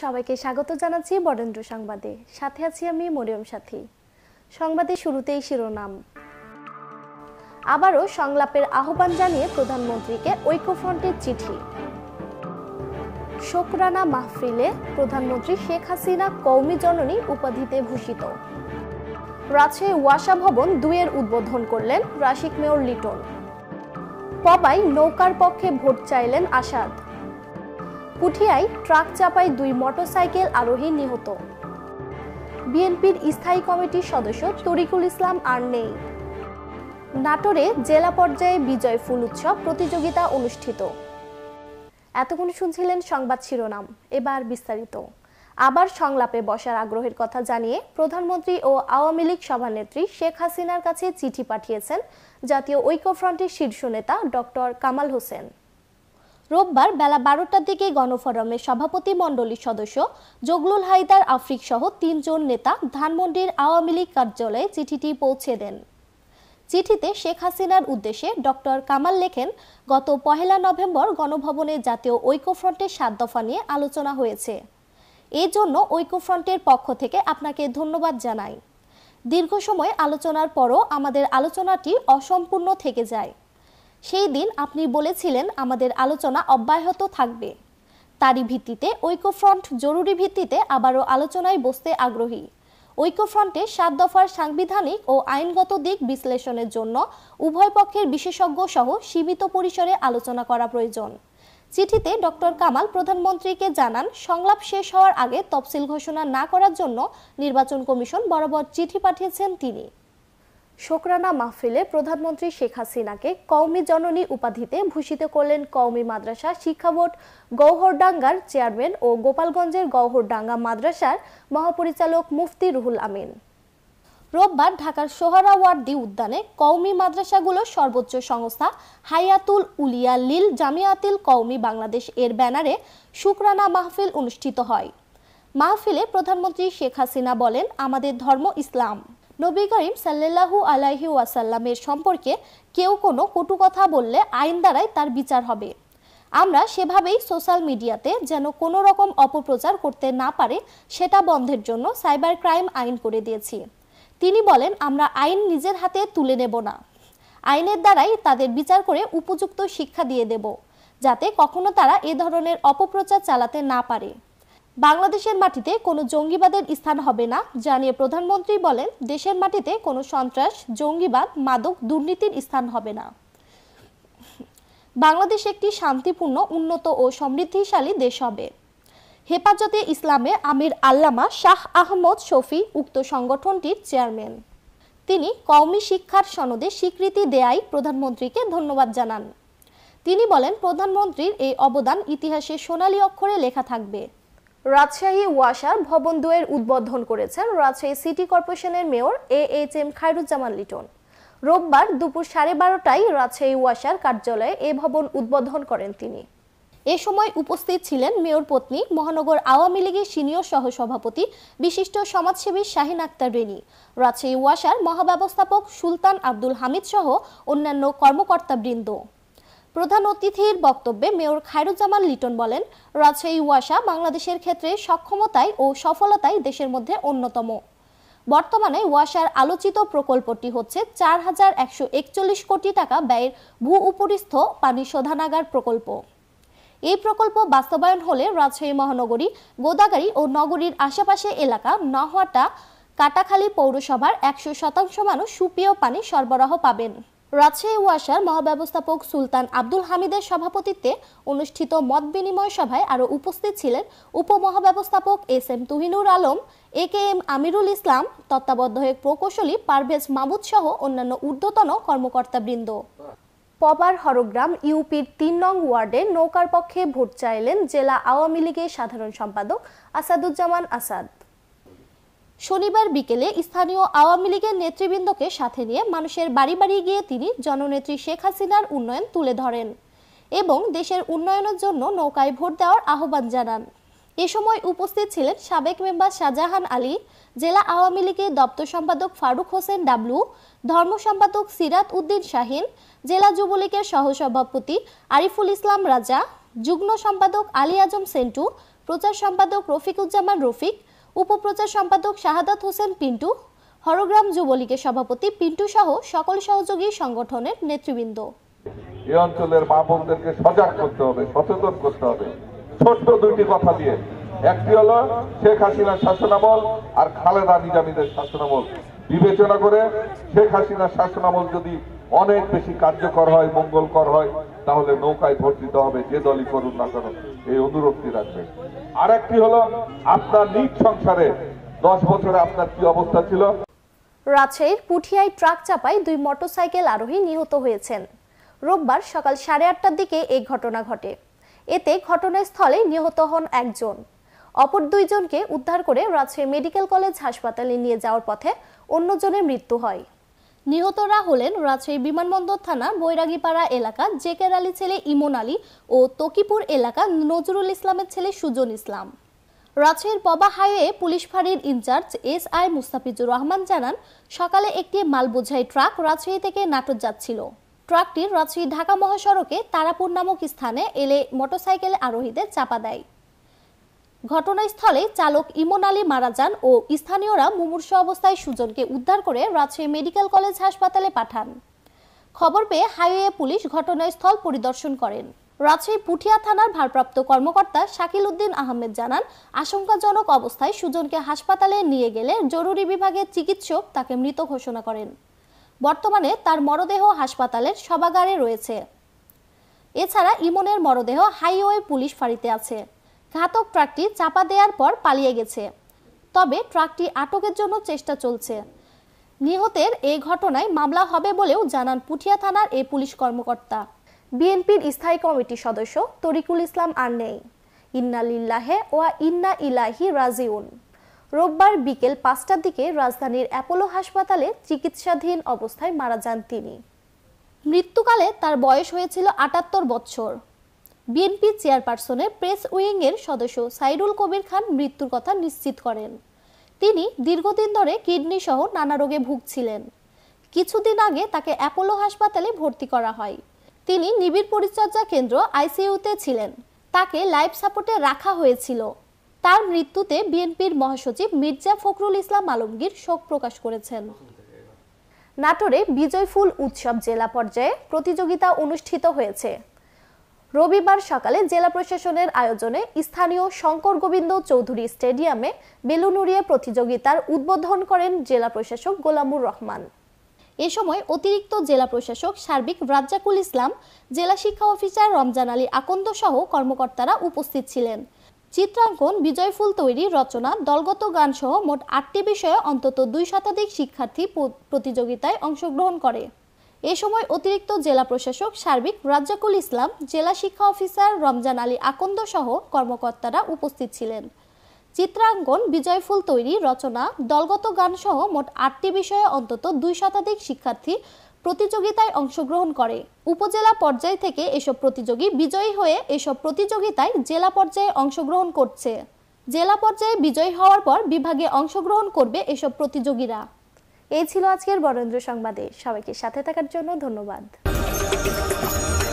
সবাইকে স্বাগত জানাচ্ছি বরেন্দ্র সংবাদে সাথে আছি আমি মরিয়ম সাথী সংবাদে শুরুতেই শিরোনাম আবারও সংলাপের আহ্বান জানিয়ে প্রধানমন্ত্রীকে ঐক্যফ্রন্টের চিঠি শোকরানা মাহফিলে প্রধানমন্ত্রী শেখ হাসিনা কৌমি জননী উপাধিতে ভূষিত রাজশাহী ওয়াসা ভবন দুয়ের উদ্বোধন করলেন রাশিক মেয়র লিটন পবাই নৌকার পক্ষে ভোট চাইলেন আসাদ পুঠিয়ায় ট্রাক চাপায় দুই মোটরসাইকেল আরোহী নিহত বিএনপির স্থায়ী কমিটির সদস্য তরিকুল ইসলাম আর নেই নাটোরে জেলা পর্যায়ে বিজয় ফুল উৎসব প্রতিযোগিতা অনুষ্ঠিত এতক্ষণ শুনছিলেন সংবাদ শিরোনাম এবার বিস্তারিত আবার সংলাপে বসার আগ্রহের কথা জানিয়ে প্রধানমন্ত্রী ও আওয়ামী লীগ সভানেত্রী শেখ হাসিনার কাছে চিঠি পাঠিয়েছেন জাতীয় ঐক্যফ্রন্টের শীর্ষ নেতা ডক্টর কামাল হোসেন রোববার বেলা বারোটার দিকে গণফোরামের সভাপতি মণ্ডলীর সদস্য জগলুল হায়দার আফ্রিক সহ তিনজন নেতা ধানমন্ডির আওয়ামী লীগ কার্যালয়ে চিঠিটি পৌঁছে দেন চিঠিতে শেখ হাসিনার উদ্দেশ্যে ডক্টর কামাল লেখেন গত পহেলা নভেম্বর গণভবনে জাতীয় ঐক্যফ্রন্টের সাত দফা নিয়ে আলোচনা হয়েছে এই জন্য ঐক্যফ্রন্টের পক্ষ থেকে আপনাকে ধন্যবাদ জানাই দীর্ঘ সময় আলোচনার পরও আমাদের আলোচনাটি অসম্পূর্ণ থেকে যায় সেই দিন আপনি বলেছিলেন আমাদের আলোচনা অব্যাহত থাকবে তারই ভিত্তিতে ঐক্যফ্রন্ট জরুরি ভিত্তিতে আবারও আলোচনায় বসতে আগ্রহী ঐক্যফ্রন্টে সাত দফার সাংবিধানিক ও আইনগত দিক বিশ্লেষণের জন্য উভয় পক্ষের বিশেষজ্ঞ সহ সীমিত পরিসরে আলোচনা করা প্রয়োজন চিঠিতে ডক্টর কামাল প্রধানমন্ত্রীকে জানান সংলাপ শেষ হওয়ার আগে তফসিল ঘোষণা না করার জন্য নির্বাচন কমিশন বরাবর চিঠি পাঠিয়েছেন তিনি শোকরানা মাহফিলে প্রধানমন্ত্রী শেখ হাসিনাকে কওমি জননী উপাধিতে ভূষিত করলেন কওমি মাদ্রাসা শিক্ষা বোর্ড গৌহরডাঙ্গার চেয়ারম্যান ও গোপালগঞ্জের গৌহরডাঙ্গা মাদ্রাসার মহাপরিচালক মুফতি রুহুল আমিন রোববার ঢাকার সোহরাওয়ার্দি উদ্যানে কওমি মাদ্রাসাগুলোর সর্বোচ্চ সংস্থা হায়াতুল উলিয়া লিল জামিয়াতিল কওমি বাংলাদেশ এর ব্যানারে শুকরানা মাহফিল অনুষ্ঠিত হয় মাহফিলে প্রধানমন্ত্রী শেখ হাসিনা বলেন আমাদের ধর্ম ইসলাম নবী করিম সাল্লু আলাহি ওয়াসাল্লামের সম্পর্কে কেউ কোনো কটু কথা বললে আইন দ্বারাই তার বিচার হবে আমরা সেভাবেই সোশ্যাল মিডিয়াতে যেন কোনো রকম অপপ্রচার করতে না পারে সেটা বন্ধের জন্য সাইবার ক্রাইম আইন করে দিয়েছি তিনি বলেন আমরা আইন নিজের হাতে তুলে নেব না আইনের দ্বারাই তাদের বিচার করে উপযুক্ত শিক্ষা দিয়ে দেব যাতে কখনো তারা এ ধরনের অপপ্রচার চালাতে না পারে বাংলাদেশের মাটিতে কোনো জঙ্গিবাদের স্থান হবে না জানিয়ে প্রধানমন্ত্রী বলেন দেশের মাটিতে কোনো সন্ত্রাস জঙ্গিবাদ মাদক দুর্নীতির স্থান হবে না বাংলাদেশ একটি শান্তিপূর্ণ উন্নত ও সমৃদ্ধিশালী দেশ হবে হেফাজতে ইসলামে আমির আল্লামা শাহ আহমদ শফি উক্ত সংগঠনটির চেয়ারম্যান তিনি কওমি শিক্ষার সনদে স্বীকৃতি দেয়াই প্রধানমন্ত্রীকে ধন্যবাদ জানান তিনি বলেন প্রধানমন্ত্রীর এই অবদান ইতিহাসে সোনালী অক্ষরে লেখা থাকবে রাজশাহী ওয়াসার ভবন দুয়ের উদ্বোধন করেছেন রাজশাহী সিটি কর্পোরেশনের mayor A H M Khairuzzaman Liton রোববার দুপুর সাড়ে বারোটায় রাজশাহী ওয়াসার কার্যালয়ে এ ভবন উদ্বোধন করেন তিনি এ সময় উপস্থিত ছিলেন মেয়র পত্নী মহানগর আওয়ামী লীগের সিনিয়র সহসভাপতি বিশিষ্ট সমাজসেবী শাহিন আক্তার রেনি রাজশাহী ওয়াসার মহাব্যবস্থাপক সুলতান আব্দুল হামিদ সহ অন্যান্য কর্মকর্তাবৃন্দ প্রধান অতিথির বক্তব্যে মেয়র খায়রুজ্জামান লিটন বলেন রাজশাহী ওয়াসা বাংলাদেশের ক্ষেত্রে সক্ষমতায় ও সফলতায় দেশের মধ্যে অন্যতম বর্তমানে ওয়াসার আলোচিত প্রকল্পটি হচ্ছে চার হাজার একশো একচল্লিশ কোটি টাকা ব্যয়ের ভূ উপরিস্থ পানি শোধানাগার প্রকল্প এই প্রকল্প বাস্তবায়ন হলে রাজশাহী মহানগরী গোদাগাড়ি ও নগরীর আশেপাশে এলাকা নহাটা কাটাখালী পৌরসভার একশো শতাংশ মানুষ সুপেয় পানি সরবরাহ পাবেন রাজশাহী ওয়াসার মহাব্যবস্থাপক সুলতান আব্দুল হামিদের সভাপতিত্বে অনুষ্ঠিত মত বিনিময় সভায় আরও উপস্থিত ছিলেন উপমহাব্যবস্থাপক S M Tuhinur Alam A K M Amirul Islam তত্ত্বাবধায়ক প্রকৌশলী পারভেজ মাহমুদ সহ অন্যান্য ঊর্ধ্বতন কর্মকর্তাবৃন্দ পপার হরগ্রাম ইউপির তিন নং ওয়ার্ডে নৌকার পক্ষে ভোট চাইলেন জেলা আওয়ামী লীগের সাধারণ সম্পাদক আসাদুজ্জামান আসাদ শনিবার বিকেলে স্থানীয় আওয়ামী লীগের নেতৃবৃন্দকে সাথে নিয়ে মানুষের বাড়ি বাড়ি গিয়ে তিনি জননেত্রী শেখ হাসিনার উন্নয়ন তুলে ধরেন এবং দেশের উন্নয়নের জন্য নৌকায় ভোট দেওয়ার আহ্বান জানান এ সময় উপস্থিত ছিলেন সাবেক মেম্বার শাহজাহান আলী জেলা আওয়ামী লীগের দপ্তর সম্পাদক ফারুক হোসেন ডাবলু ধর্ম সম্পাদক সিরাত উদ্দিন শাহিন জেলা যুবলীগের সহসভাপতি আরিফুল ইসলাম রাজা যুগ্ম সম্পাদক আলী আজম সেন্টু প্রচার সম্পাদক রফিকুজ্জামান রফিক উপপ্রচার সম্পাদক শাহাদাত হোসেন পিন্টু হরগ্রাম যুবলীগের সভাপতি পিন্টু সহ সকল সহযোগী সংগঠনের নেতৃবৃন্দ এই অঞ্চলের মা বোনদেরকে সজাগ করতে হবে সচেতন করতে হবে ছোট্ট দুইটি কথা দিয়ে একটি হলো শেখ হাসিনার শাসনামল আর খালেদা নিজামীদের শাসনামল বিবেচনা করে শেখ হাসিনার শাসনামল যদি অনেক বেশি কার্যকর হয় মঙ্গলকর হয় তাহলে নৌকায় ভোট দিতে হবে যে দলই করুন না কেন এই অনুরোধটি রাখবে আর একটি হলো আপনার নিজ সংসারে দশ বছরে আপনার কি অবস্থা ছিল রাজশাহীর পুঠিয়ায় ট্রাক চাপায় দুই মোটরসাইকেল আরোহী নিহত হয়েছেন রোববার সকাল সাড়ে আটটার দিকে এই ঘটনা ঘটে এতে ঘটনাস্থলে নিহত হন একজন অপর দুইজনকে উদ্ধার করে রাজশাহী মেডিকেল কলেজ হাসপাতালে নিয়ে যাওয়ার পথে অন্যজনের মৃত্যু হয় নিহতরা হলেন রাজশাহী বিমানবন্দর থানা বৈরাগীপাড়া এলাকা জেকের আলী ছেলে ইমন আলী ও তকিপুর এলাকা নজরুল ইসলামের ছেলে সুজন ইসলাম রাজশাহীর পবা হাইওয়ে পুলিশ ফাঁড়ির in charge S I Mustafizur Rahman জানান সকালে একটি মালবোঝাই ট্রাক রাজশাহী থেকে নাটক যাচ্ছিল ট্রাকটি রাজশাহী ঢাকা মহাসড়কে তারাপুর নামক স্থানে এলে মোটরসাইকেল আরোহীদের চাপা দেয় ঘটনাস্থলে চালক ইমন আলী মারা যান ও স্থানীয়রা মুমূর্ষ অবস্থায় সুজনকে উদ্ধার করে রাজশাহী মেডিকেল কলেজ হাসপাতালে পাঠান খবর পেয়ে হাইওয়ে পুলিশ ঘটনাস্থল পরিদর্শন করেন রাজশাহী পুঠিয়া থানার ভারপ্রাপ্ত কর্মকর্তা শাকিল উদ্দিন আহমেদ জানান আশঙ্কাজনক অবস্থায় সুজনকে হাসপাতালে নিয়ে গেলে জরুরি বিভাগের চিকিৎসক তাকে মৃত ঘোষণা করেন বর্তমানে তার মরদেহ হাসপাতালের সভাগারে রয়েছে এছাড়া ইমনের মরদেহ হাইওয়ে পুলিশ ফাঁড়িতে আছে ঘাতক ট্রাকটি চাপা দেওয়ার পর পালিয়ে গেছে তবে ট্রাকটি আটকের জন্য চেষ্টা চলছে নিহতের এই ঘটনায় মামলা হবে বলেও জানান পুঠিয়া থানার এই পুলিশ কর্মকর্তা বিএনপির স্থায়ী কমিটির সদস্য তরিকুল ইসলাম আর নেই ইন্না লিল্লাহে ওয়া ইন্না ইলাহি রাজিউন রোববার বিকেল পাঁচটার দিকে রাজধানীর অ্যাপোলো হাসপাতালে চিকিৎসাধীন অবস্থায় মারা যান তিনি মৃত্যুকালে তার বয়স হয়েছিল আটাত্তর বছর বিএনপি চেয়ারপারসনের প্রেস উইংয়ের সদস্য সাইরুল কবির খান মৃত্যুর কথা নিশ্চিত করেন তিনি দীর্ঘদিন ধরে কিডনি সহ নানা রোগে ভুগছিলেন কিছুদিন আগে তাকে অ্যাপোলো হাসপাতালে ভর্তি করা হয় তিনি নিবিড় পরিচর্যা কেন্দ্র আইসিইউতে ছিলেন তাকে লাইফ সাপোর্টে রাখা হয়েছিল তার মৃত্যুতে বিএনপির মহাসচিব মির্জা ফখরুল ইসলাম আলমগীর শোক প্রকাশ করেছেন নাটোরে বিজয়ফুল উৎসব জেলা পর্যায়ে প্রতিযোগিতা অনুষ্ঠিত হয়েছে রবিবার সকালে জেলা প্রশাসনের আয়োজনে স্থানীয় শঙ্কর গোবিন্দ চৌধুরী স্টেডিয়ামে বেলুন উড়িয়ে প্রতিযোগিতার উদ্বোধন করেন জেলা প্রশাসক গোলামুর রহমান এ সময় অতিরিক্ত জেলা প্রশাসক সার্বিক রাজ্জাকুল ইসলাম জেলা শিক্ষা অফিসার রমজান আলী আকন্দ সহ কর্মকর্তারা উপস্থিত ছিলেন চিত্রাঙ্কন বিজয়ফুল তৈরি রচনা দলগত গান সহ মোট আটটি বিষয়ে অন্তত দুই শতাধিক শিক্ষার্থী প্রতিযোগিতায় অংশগ্রহণ করে এ সময় অতিরিক্ত জেলা প্রশাসক সার্বিক রাজ্জাকুল ইসলাম জেলা শিক্ষা অফিসার রমজান আলী আকন্দ সহ কর্মকর্তারা উপস্থিত ছিলেন চিত্রাঙ্কন বিজয়ফুল তৈরি রচনা দলগত গানসহ মোট আটটি বিষয়ে অন্তত দুই শতাধিক শিক্ষার্থী প্রতিযোগিতায় অংশগ্রহণ করে উপজেলা পর্যায় থেকে এসব প্রতিযোগী বিজয়ী হয়ে এসব প্রতিযোগিতায় জেলা পর্যায়ে অংশগ্রহণ করছে জেলা পর্যায়ে বিজয়ী হওয়ার পর বিভাগে অংশগ্রহণ করবে এসব প্রতিযোগীরা এই ছিল আজকের বরেন্দ্র সংবাদে সবাইকে সাথে থাকার জন্য ধন্যবাদ